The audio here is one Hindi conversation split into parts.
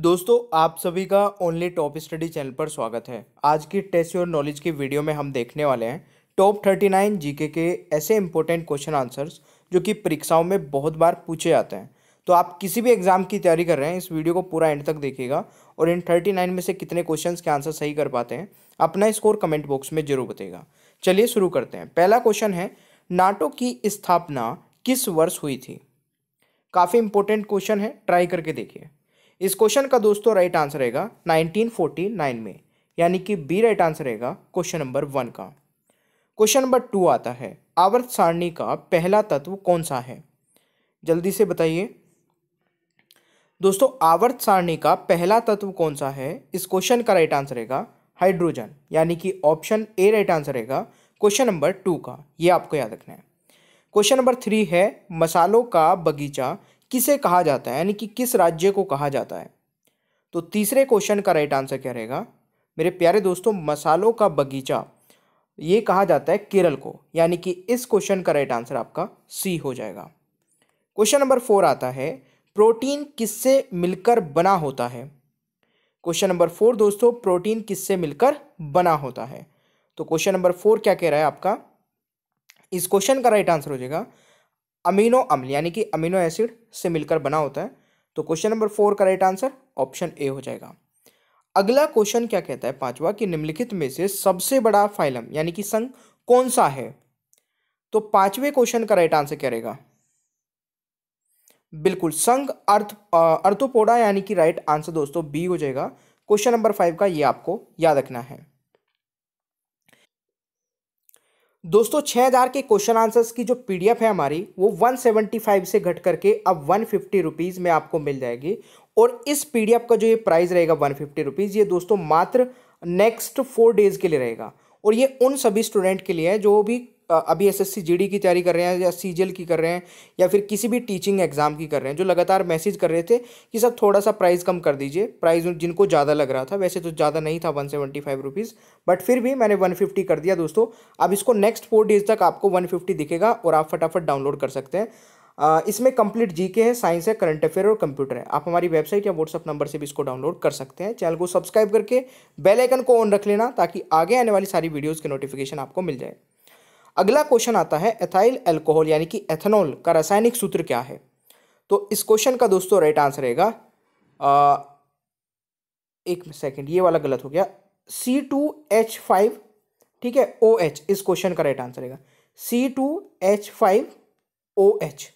दोस्तों आप सभी का ओनली टॉप स्टडी चैनल पर स्वागत है आज की टेस्ट योर नॉलेज की वीडियो में हम देखने वाले हैं टॉप थर्टी नाइन जी के ऐसे इंपॉर्टेंट क्वेश्चन आंसर्स जो कि परीक्षाओं में बहुत बार पूछे जाते हैं तो आप किसी भी एग्ज़ाम की तैयारी कर रहे हैं इस वीडियो को पूरा एंड तक देखिएगा और इन थर्टी नाइन में से कितने क्वेश्चन के आंसर सही कर पाते हैं अपना स्कोर कमेंट बॉक्स में जरूर बताइएगा चलिए शुरू करते हैं पहला क्वेश्चन है नाटो की स्थापना किस वर्ष हुई थी काफ़ी इंपॉर्टेंट क्वेश्चन है ट्राई करके देखिए इस क्वेश्चन का दोस्तों राइट आंसर रहेगा 1949 में यानी कि बी राइट आंसर रहेगा क्वेश्चन नंबर वन का क्वेश्चन नंबर टू आता है आवर्त सारणी का पहला तत्व कौन सा है जल्दी से बताइए दोस्तों आवर्त सारणी का पहला तत्व कौन सा है इस क्वेश्चन का राइट आंसर रहेगा हाइड्रोजन यानी कि ऑप्शन ए राइट आंसर रहेगा क्वेश्चन नंबर टू का ये आपको याद रखना है क्वेश्चन नंबर थ्री है मसालों का बगीचा किसे कहा जाता है यानी कि किस राज्य को कहा जाता है तो तीसरे क्वेश्चन का राइट आंसर क्या रहेगा मेरे प्यारे दोस्तों मसालों का बगीचा ये कहा जाता है केरल को यानी कि इस क्वेश्चन का राइट आंसर आपका सी हो जाएगा क्वेश्चन नंबर फोर आता है प्रोटीन किससे मिलकर बना होता है क्वेश्चन नंबर फोर दोस्तों प्रोटीन किससे मिलकर बना होता है तो क्वेश्चन नंबर फोर क्या कह रहा है आपका इस क्वेश्चन का राइट आंसर हो जाएगा अमीनो अम्ल यानी कि अमीनो एसिड से मिलकर बना होता है तो क्वेश्चन नंबर फोर का राइट आंसर ऑप्शन ए हो जाएगा अगला क्वेश्चन क्या कहता है पांचवा कि निम्नलिखित में से सबसे बड़ा फाइलम यानी कि संघ कौन सा है तो पांचवें क्वेश्चन का राइट आंसर क्या रहेगा बिल्कुल संघ अर्थ अर्थोपोडा यानी कि राइट आंसर दोस्तों बी हो जाएगा क्वेश्चन नंबर फाइव का ये आपको याद रखना है दोस्तों 6000 के क्वेश्चन आंसर्स की जो पीडीएफ है हमारी वो 175 से घट करके अब वन फिफ्टी में आपको मिल जाएगी और इस पीडीएफ का जो ये प्राइस रहेगा वन फिफ्टी ये दोस्तों मात्र नेक्स्ट फोर डेज के लिए रहेगा और ये उन सभी स्टूडेंट के लिए है जो भी अभी एसएससी जीडी की तैयारी कर रहे हैं या सीजीएल की कर रहे हैं या फिर किसी भी टीचिंग एग्जाम की कर रहे हैं जो लगातार मैसेज कर रहे थे कि सर थोड़ा सा प्राइस कम कर दीजिए प्राइस जिनको ज़्यादा लग रहा था वैसे तो ज़्यादा नहीं था one seventy five rupees but फिर भी मैंने वन फिफ्टी कर दिया दोस्तों अब इसको नेक्स्ट फोर डेज तक आपको वन फिफ्टी दिखेगा और आप फटाफट डाउनलोड कर सकते हैं इसमें कंप्लीट जीके है साइंस है करंट अफेयर और कंप्यूटर है आप हमारी वेबसाइट या व्हाट्सअप नंबर से भी इसको डाउनलोड कर सकते हैं चैनल को सब्सक्राइब करके बेल आइकन को ऑन रख लेना ताकि आगे आने वाली सारी वीडियोस के नोटिफिकेशन आपको मिल जाए अगला क्वेश्चन आता है एथाइल एल्कोहल यानी कि एथेनॉल का रासायनिक सूत्र क्या है तो इस क्वेश्चन का दोस्तों राइट आंसर रहेगा एक सेकंड ये वाला गलत हो गया सी टू एच फाइव ठीक है ओ एच इस क्वेश्चन का राइट आंसर रहेगा C two H five O H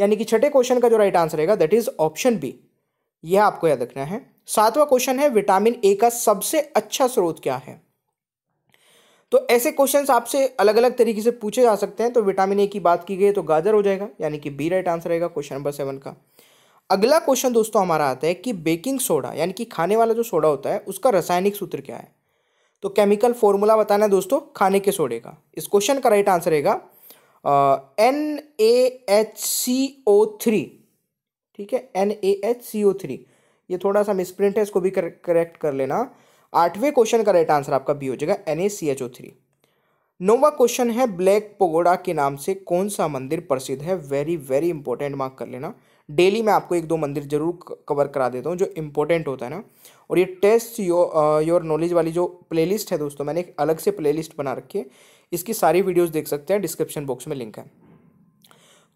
यानी कि छठे क्वेश्चन का जो राइट आंसर रहेगा दैट इज ऑप्शन बी यह आपको याद रखना है सातवां क्वेश्चन है विटामिन ए का सबसे अच्छा स्रोत क्या है तो ऐसे क्वेश्चन आपसे अलग अलग तरीके से पूछे जा सकते हैं तो विटामिन ए की बात की गई तो गाजर हो जाएगा यानी कि बी राइट आंसर रहेगा क्वेश्चन नंबर सेवन का अगला क्वेश्चन दोस्तों हमारा आता है कि बेकिंग सोडा यानी कि खाने वाला जो सोडा होता है उसका रासायनिक सूत्र क्या है तो केमिकल फॉर्मूला बताना है दोस्तों खाने के सोडे का इस क्वेश्चन का राइट आंसर रहेगा N A H C O three ठीक है N A H C O three ये थोड़ा सा मिसप्रिंट है इसको भी करेक्ट कर लेना आठवें क्वेश्चन का राइट आंसर आपका बी हो जाएगा N A C H O three नौवा क्वेश्चन है ब्लैक पोगोड़ा के नाम से कौन सा मंदिर प्रसिद्ध है वेरी वेरी इंपॉर्टेंट मार्क कर लेना डेली मैं आपको एक दो मंदिर जरूर कवर करा देता हूँ जो इंपॉर्टेंट होता है ना और ये टेस्ट यो, योर नॉलेज वाली जो प्लेलिस्ट है दोस्तों मैंने एक अलग से प्लेलिस्ट बना रखी है इसकी सारी वीडियोस देख सकते हैं डिस्क्रिप्शन बॉक्स में लिंक है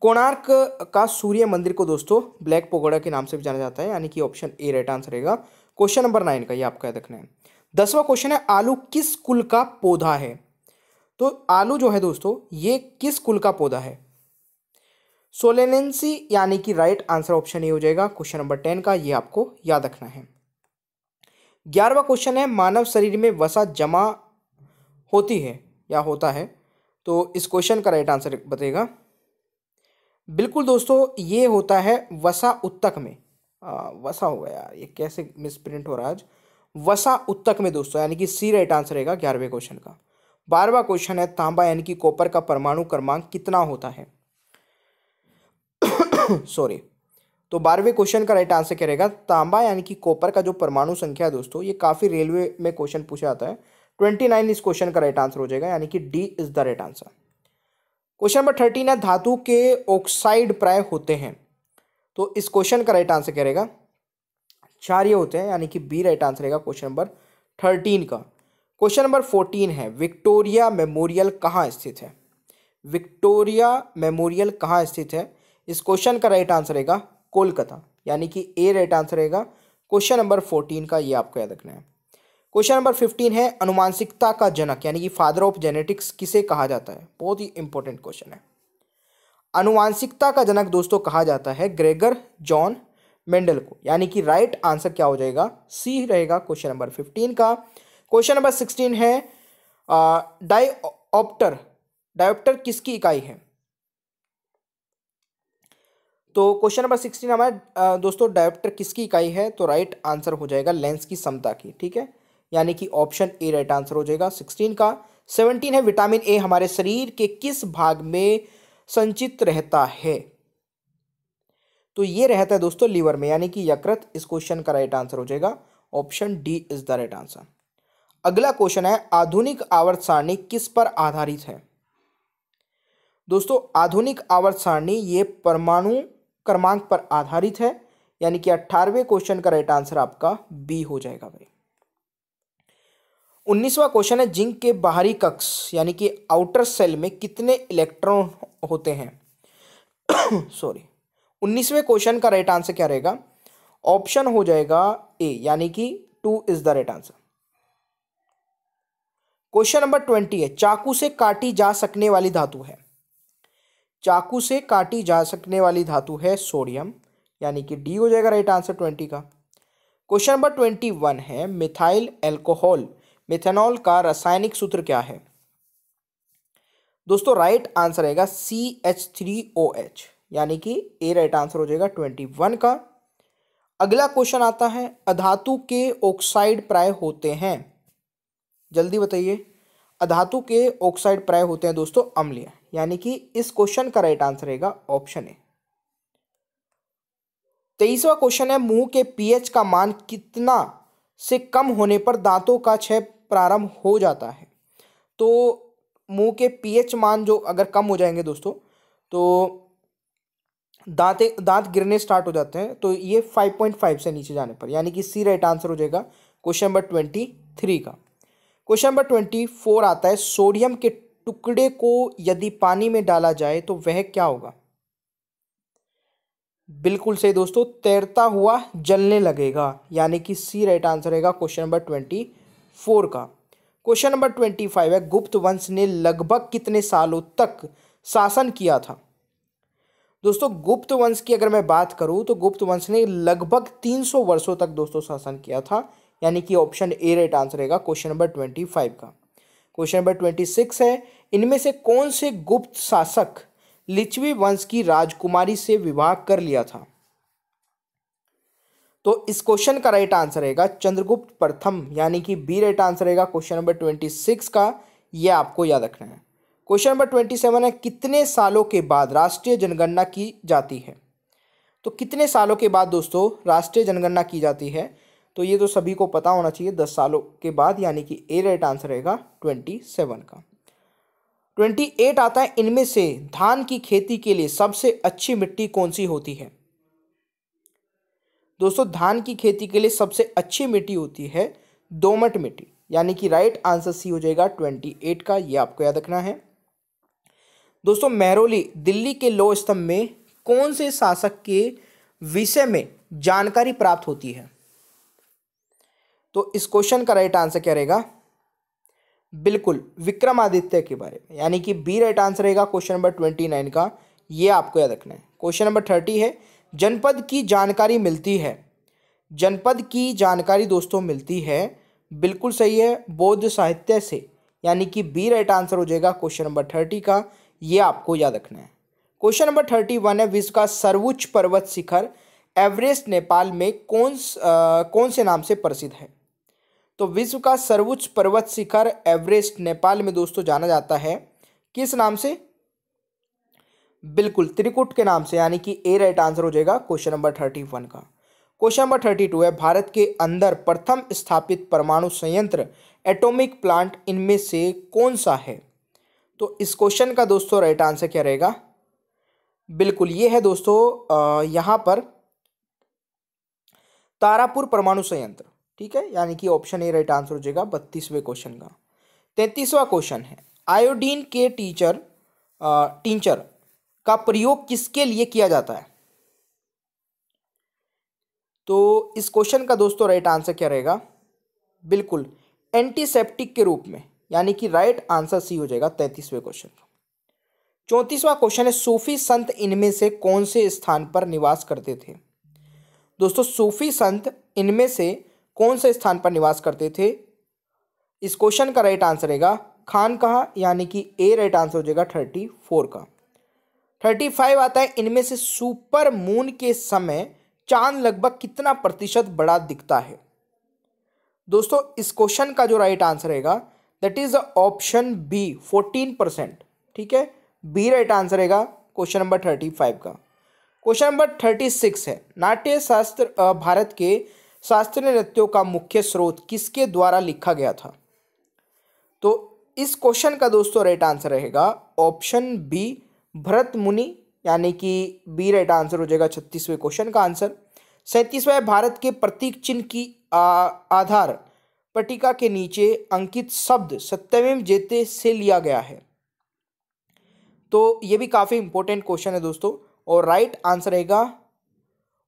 कोणार्क का सूर्य मंदिर को दोस्तों ब्लैक पोगोड़ा के नाम से भी जाना जाता है यानी कि ऑप्शन ए राइट आंसर रहेगा क्वेश्चन नंबर नाइन का ये आपका याद रखना है दसवां क्वेश्चन है आलू किस कुल का पौधा है तो आलू जो है दोस्तों ये किस कुल का पौधा है सोलेनेंसी यानी कि राइट आंसर ऑप्शन ए हो जाएगा क्वेश्चन नंबर टेन का ये आपको याद रखना है ग्यारहवा क्वेश्चन है मानव शरीर में वसा जमा होती है या होता है तो इस क्वेश्चन का राइट आंसर बताएगा बिल्कुल दोस्तों ये होता है वसा उत्तक में हाँ, वसा होगा यार ये कैसे मिसप्रिंट हो रहा है आज वसा उत्तक में दोस्तों यानी कि सी राइट आंसर रहेगा ग्यारहवें क्वेश्चन का बारहवा क्वेश्चन है तांबा यानी कि कॉपर का परमाणु क्रमांक कितना होता है सॉरी तो बारहवें क्वेश्चन का राइट आंसर क्या रहेगा तांबा यानी कि कॉपर का जो परमाणु संख्या है दोस्तों ये काफ़ी रेलवे में क्वेश्चन पूछा जाता है ट्वेंटी नाइन इस क्वेश्चन का राइट आंसर हो जाएगा यानी कि D is the right answer question number thirteen है धातु के ऑक्साइड प्राय होते हैं तो इस क्वेश्चन का राइट आंसर क्या रहेगा चार ये होते हैं यानी कि बी राइट आंसर रहेगा क्वेश्चन नंबर थर्टीन का क्वेश्चन नंबर फोर्टीन है विक्टोरिया मेमोरियल कहाँ स्थित है विक्टोरिया मेमोरियल कहाँ स्थित है इस क्वेश्चन का राइट आंसर रहेगा कोलकाता यानी कि ए राइट आंसर रहेगा क्वेश्चन नंबर फोर्टीन का ये आपको याद रखना है क्वेश्चन नंबर फिफ्टीन है अनुमानसिकता का जनक यानी कि फादर ऑफ जेनेटिक्स किसे कहा जाता है बहुत ही इंपॉर्टेंट क्वेश्चन है अनुवांशिकता का जनक दोस्तों कहा जाता है ग्रेगर जॉन मेंडल को यानी कि राइट आंसर क्या हो जाएगा सी रहेगा क्वेश्चन नंबर फिफ्टीन का क्वेश्चन नंबर सिक्सटीन है डाइऑप्टर डायोप्टर किसकी इकाई है तो क्वेश्चन नंबर सिक्सटीन हमारे दोस्तों डायोप्टर किसकी इकाई है तो राइट आंसर हो जाएगा लेंस की क्षमता की ठीक है यानी कि ऑप्शन ए राइट आंसर हो जाएगा सिक्सटीन का सेवनटीन है विटामिन ए हमारे शरीर के किस भाग में संचित रहता है तो ये रहता है दोस्तों लीवर में यानी कि यकृत इस क्वेश्चन का राइट आंसर हो जाएगा option D is the right answer अगला क्वेश्चन है आधुनिक आवर्त सारणी किस पर आधारित है दोस्तों आधुनिक आवर्त सारणी ये परमाणु क्रमांक पर आधारित है यानी कि अट्ठारहवें क्वेश्चन का राइट आंसर आपका बी हो जाएगा भाई उन्नीसवा क्वेश्चन है जिंक के बाहरी कक्ष यानी कि आउटर सेल में कितने इलेक्ट्रॉन होते हैं सॉरी उन्नीसवें क्वेश्चन का राइट आंसर क्या रहेगा ऑप्शन हो जाएगा ए यानी कि two is the right answer question number twenty है चाकू से काटी जा सकने वाली धातु है चाकू से काटी जा सकने वाली धातु है सोडियम यानी कि डी हो जाएगा राइट आंसर ट्वेंटी का क्वेश्चन नंबर ट्वेंटी वन है मिथाइल एल्कोहल मिथेनॉल का रासायनिक सूत्र क्या है दोस्तों राइट आंसर रहेगा C H three O H यानी कि ए राइट आंसर हो जाएगा ट्वेंटी वन का अगला क्वेश्चन आता है अधातु के ऑक्साइड प्राय होते हैं जल्दी बताइए अधातु के ऑक्साइड प्राय होते हैं दोस्तों अम्लीय यानी कि इस क्वेश्चन का राइट आंसर रहेगा ऑप्शन ए तेईसवा क्वेश्चन है मुंह के पीएच का मान कितना से कम होने पर दांतों का छह प्रारंभ हो जाता है तो मुंह के पीएच मान जो अगर कम हो जाएंगे दोस्तों तो दाँतें दांत गिरने स्टार्ट हो जाते हैं तो ये फाइव पॉइंट फाइव से नीचे जाने पर यानी कि सी राइट आंसर हो जाएगा क्वेश्चन नंबर ट्वेंटी थ्री का क्वेश्चन नंबर ट्वेंटी फोर आता है सोडियम के टुकड़े को यदि पानी में डाला जाए तो वह क्या होगा बिल्कुल सही दोस्तों तैरता हुआ जलने लगेगा यानी कि सी राइट आंसर रहेगा क्वेश्चन नंबर ट्वेंटी फोर का क्वेश्चन नंबर ट्वेंटी फाइव है गुप्त वंश ने लगभग कितने सालों तक शासन किया था दोस्तों गुप्त वंश की अगर मैं बात करूं तो गुप्त वंश ने लगभग तीन सौ वर्षों तक दोस्तों शासन किया था यानी कि ऑप्शन ए राइट आंसर रहेगा क्वेश्चन नंबर ट्वेंटी फाइव का क्वेश्चन नंबर ट्वेंटी सिक्स है इनमें से कौन से गुप्त शासक लिच्छवी वंश की राजकुमारी से विवाह कर लिया था तो इस क्वेश्चन का राइट आंसर रहेगा चंद्रगुप्त प्रथम यानी कि बी राइट आंसर रहेगा क्वेश्चन नंबर ट्वेंटी सिक्स का ये आपको याद रखना है क्वेश्चन नंबर ट्वेंटी सेवन है कितने सालों के बाद राष्ट्रीय जनगणना की जाती है तो कितने सालों के बाद दोस्तों राष्ट्रीय जनगणना की जाती है तो ये तो सभी को पता होना चाहिए दस सालों के बाद यानी कि ए राइट आंसर रहेगा ट्वेंटी सेवन का ट्वेंटी एट आता है इनमें से धान की खेती के लिए सबसे अच्छी मिट्टी कौन सी होती है दोस्तों धान की खेती के लिए सबसे अच्छी मिट्टी होती है दोमट मिट्टी यानी कि राइट आंसर सी हो जाएगा ट्वेंटी एट का ये आपको याद रखना है दोस्तों महरौली दिल्ली के लो स्तंभ में कौन से शासक के विषय में जानकारी प्राप्त होती है तो इस क्वेश्चन का राइट आंसर क्या रहेगा बिल्कुल विक्रमादित्य के बारे में यानी कि बी राइट आंसर रहेगा क्वेश्चन नंबर ट्वेंटी नाइन का ये आपको याद रखना है क्वेश्चन नंबर थर्टी है जनपद की जानकारी मिलती है जनपद की जानकारी दोस्तों मिलती है बिल्कुल सही है बौद्ध साहित्य से यानी कि बी राइट आंसर हो जाएगा क्वेश्चन नंबर थर्टी का ये आपको याद रखना है क्वेश्चन नंबर थर्टी वन है विश्व का सर्वोच्च पर्वत शिखर एवरेस्ट नेपाल में कौन आ, कौन से नाम से प्रसिद्ध है तो विश्व का सर्वोच्च पर्वत शिखर एवरेस्ट नेपाल में दोस्तों जाना जाता है किस नाम से बिल्कुल त्रिकुट के नाम से यानी कि ए राइट आंसर हो जाएगा क्वेश्चन नंबर थर्टी वन का क्वेश्चन नंबर थर्टी टू है भारत के अंदर प्रथम स्थापित परमाणु संयंत्र एटॉमिक प्लांट इनमें से कौन सा है तो इस क्वेश्चन का दोस्तों राइट आंसर क्या रहेगा बिल्कुल ये है दोस्तों यहाँ पर तारापुर परमाणु संयंत्र ठीक है यानी कि ऑप्शन ए राइट आंसर हो जाएगा बत्तीसवें क्वेश्चन का तैंतीसवा क्वेश्चन है आयोडीन के टीचर टीचर का प्रयोग किसके लिए किया जाता है तो इस क्वेश्चन का दोस्तों राइट आंसर क्या रहेगा बिल्कुल एंटीसेप्टिक के रूप में यानी कि राइट आंसर सी हो जाएगा तैंतीसवें क्वेश्चन का चौंतीसवां क्वेश्चन है सूफी संत इनमें से कौन से स्थान पर निवास करते थे दोस्तों सूफी संत इनमें से कौन से स्थान पर निवास करते थे इस क्वेश्चन का राइट आंसर रहेगा खान कहा यानी कि ए राइट आंसर हो जाएगा थर्टी फोर का थर्टी फाइव आता है इनमें से सुपर मून के समय चांद लगभग कितना प्रतिशत बड़ा दिखता है दोस्तों इस क्वेश्चन का जो राइट आंसर रहेगा that is option B fourteen percent ठीक है बी राइट आंसर रहेगा क्वेश्चन नंबर थर्टी फाइव का क्वेश्चन नंबर थर्टी सिक्स है नाट्य शास्त्र भारत के शास्त्रीय नृत्यों का मुख्य स्रोत किसके द्वारा लिखा गया था तो इस क्वेश्चन का दोस्तों राइट आंसर रहेगा ऑप्शन बी भरत मुनि यानी कि बी राइट आंसर हो जाएगा छत्तीसवें क्वेश्चन का आंसर सैंतीसवा भारत के प्रतीक चिन्ह की आ, आधार पटिका के नीचे अंकित शब्द सत्यमेव जेते से लिया गया है तो ये भी काफ़ी इंपॉर्टेंट क्वेश्चन है दोस्तों और राइट आंसर रहेगा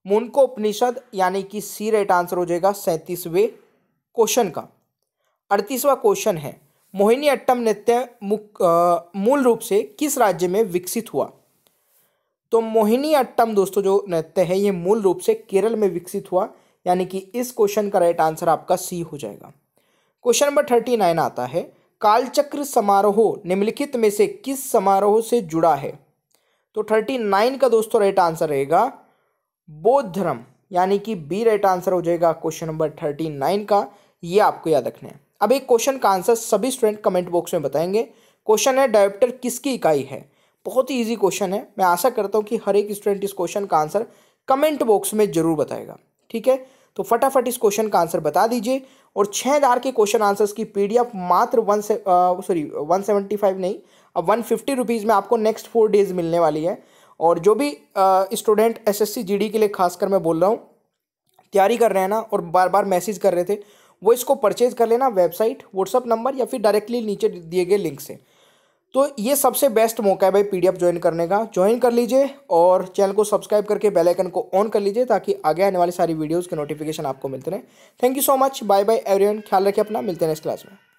मुनको उपनिषद यानी कि सी राइट आंसर हो जाएगा सैंतीसवें क्वेश्चन का अड़तीसवा क्वेश्चन है मोहिनी अट्टम नृत्य मूल रूप से किस राज्य में विकसित हुआ तो मोहिनी अट्टम दोस्तों जो नृत्य है ये मूल रूप से केरल में विकसित हुआ यानी कि इस क्वेश्चन का राइट आंसर आपका सी हो जाएगा क्वेश्चन नंबर थर्टी नाइन आता है कालचक्र समारोह निम्नलिखित में से किस समारोह से जुड़ा है तो थर्टी नाइन का दोस्तों राइट आंसर रहेगा बौद्ध धर्म यानी कि बी राइट आंसर हो जाएगा क्वेश्चन नंबर थर्टी नाइन का ये आपको याद रखना है अब एक क्वेश्चन का आंसर सभी स्टूडेंट कमेंट बॉक्स में बताएंगे क्वेश्चन है डायोप्टर किसकी इकाई है बहुत ही ईजी क्वेश्चन है मैं आशा करता हूँ कि हर एक स्टूडेंट इस क्वेश्चन का आंसर कमेंट बॉक्स में जरूर बताएगा ठीक है तो फटाफट इस क्वेश्चन का आंसर बता दीजिए और छः दार के क्वेश्चन आंसर्स की पीडीएफ मात्र वन से सॉरी वन सेवेंटी फाइव नहीं अब वन फिफ्टी रुपीज़ में आपको नेक्स्ट फोर डेज मिलने वाली है और जो भी स्टूडेंट एसएससी जीडी के लिए खासकर मैं बोल रहा हूँ तैयारी कर रहे हैं ना और बार बार मैसेज कर रहे थे वो इसको परचेज कर लेना वेबसाइट व्हाट्सअप नंबर या फिर डायरेक्टली नीचे दिए गए लिंक से तो ये सबसे बेस्ट मौका है भाई पीडीएफ ज्वाइन करने का ज्वाइन कर लीजिए और चैनल को सब्सक्राइब करके बेल आइकन को ऑन कर लीजिए ताकि आगे आने वाली सारी वीडियोज़ के नोटिफिकेशन आपको मिलते रहे thank you so much bye bye everyone ख्याल रखिए अपना मिलते हैं नेक्स्ट क्लास में